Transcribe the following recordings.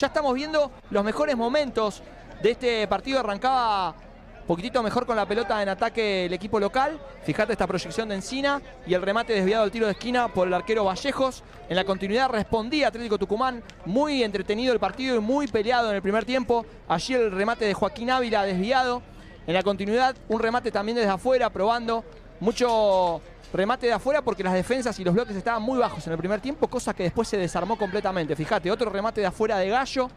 Ya estamos viendo los mejores momentos de este partido. Arrancaba un poquitito mejor con la pelota en ataque el equipo local. Fijate esta proyección de Encina y el remate desviado al tiro de esquina por el arquero Vallejos. En la continuidad respondía Atlético Tucumán. Muy entretenido el partido y muy peleado en el primer tiempo. Allí el remate de Joaquín Ávila desviado. En la continuidad un remate también desde afuera probando mucho remate de afuera porque las defensas y los bloques estaban muy bajos en el primer tiempo, cosa que después se desarmó completamente. Fíjate, otro remate de afuera de Gallo,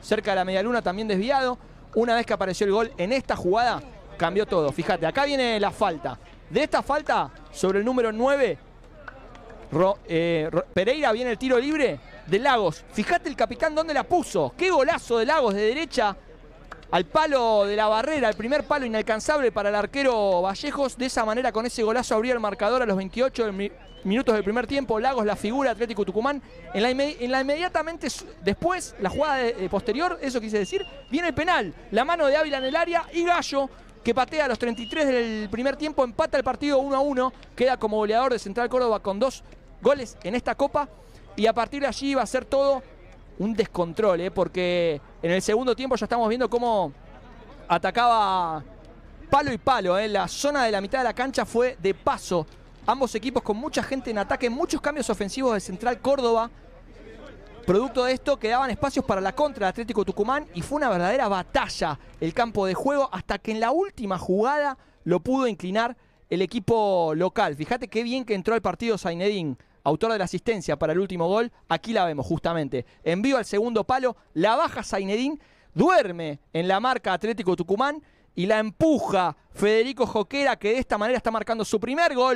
cerca de la medialuna también desviado. Una vez que apareció el gol en esta jugada, cambió todo. Fíjate, acá viene la falta. De esta falta, sobre el número 9, eh, Pereira viene el tiro libre de Lagos. Fíjate el capitán dónde la puso. Qué golazo de Lagos de derecha al palo de la barrera, el primer palo inalcanzable para el arquero Vallejos. De esa manera, con ese golazo abría el marcador a los 28 minutos del primer tiempo. Lagos, la figura, Atlético Tucumán. En la, inmediatamente después, la jugada eh, posterior, eso quise decir, viene el penal. La mano de Ávila en el área y Gallo que patea a los 33 del primer tiempo, empata el partido 1 a 1, queda como goleador de Central Córdoba con dos goles en esta copa y a partir de allí va a ser todo un descontrol, ¿eh? porque en el segundo tiempo ya estamos viendo cómo atacaba palo y palo. en ¿eh? La zona de la mitad de la cancha fue de paso. Ambos equipos con mucha gente en ataque, muchos cambios ofensivos de Central Córdoba. Producto de esto quedaban espacios para la contra de Atlético Tucumán y fue una verdadera batalla el campo de juego hasta que en la última jugada lo pudo inclinar el equipo local. Fíjate qué bien que entró el partido Zainedín autor de la asistencia para el último gol. Aquí la vemos justamente. Envío al segundo palo, la baja Zainedín, duerme en la marca Atlético Tucumán y la empuja Federico Joquera, que de esta manera está marcando su primer gol.